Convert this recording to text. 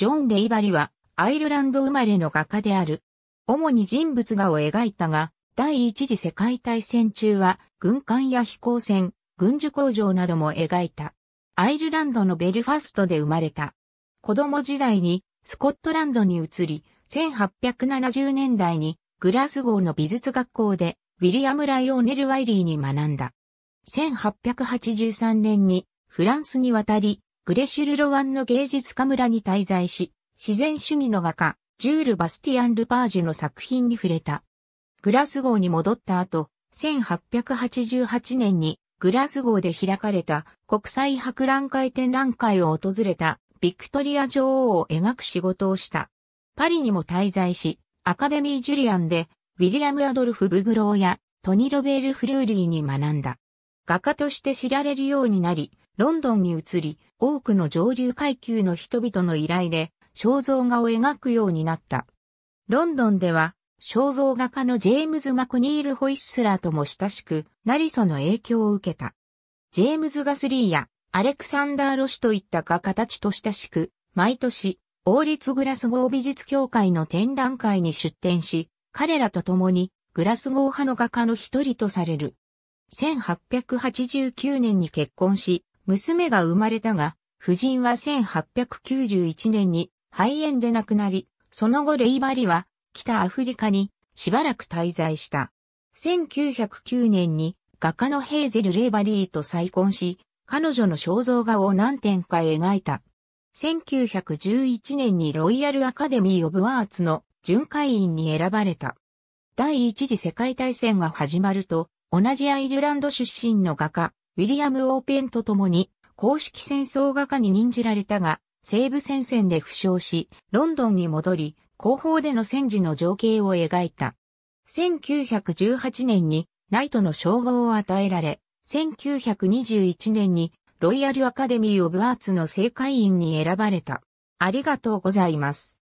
ジョン・レイバリは、アイルランド生まれの画家である。主に人物画を描いたが、第一次世界大戦中は、軍艦や飛行船、軍需工場なども描いた。アイルランドのベルファストで生まれた。子供時代にスコットランドに移り、1870年代にグラスゴーの美術学校でウィリアム・ライオーネル・ワイリーに学んだ。1883年にフランスに渡り、グレシュル・ロワンの芸術家村に滞在し、自然主義の画家、ジュール・バスティアン・ルパージュの作品に触れた。グラスゴーに戻った後、1888年にグラスゴーで開かれた国際博覧会展覧会を訪れたビクトリア女王を描く仕事をした。パリにも滞在し、アカデミー・ジュリアンでウィリアム・アドルフ・ブグローやトニ・ロベール・フルーリーに学んだ。画家として知られるようになり、ロンドンに移り、多くの上流階級の人々の依頼で、肖像画を描くようになった。ロンドンでは、肖像画家のジェームズ・マクニール・ホイッスラーとも親しく、ナリソの影響を受けた。ジェームズ・ガスリーやアレクサンダー・ロシュといった画家たちと親しく、毎年、王立グラスゴー美術協会の展覧会に出展し、彼らと共にグラスゴー派の画家の一人とされる。1889年に結婚し、娘が生まれたが、夫人は1891年に肺炎で亡くなり、その後レイバリは北アフリカにしばらく滞在した。1909年に画家のヘーゼル・レイバリーと再婚し、彼女の肖像画を何点か描いた。1911年にロイヤル・アカデミー・オブ・アーツの巡回員に選ばれた。第一次世界大戦が始まると、同じアイルランド出身の画家、ウィリアム・オーペンと共に公式戦争画家に任じられたが、西部戦線で負傷し、ロンドンに戻り、後方での戦時の情景を描いた。1918年にナイトの称号を与えられ、1921年にロイヤルアカデミー・オブ・アーツの正会員に選ばれた。ありがとうございます。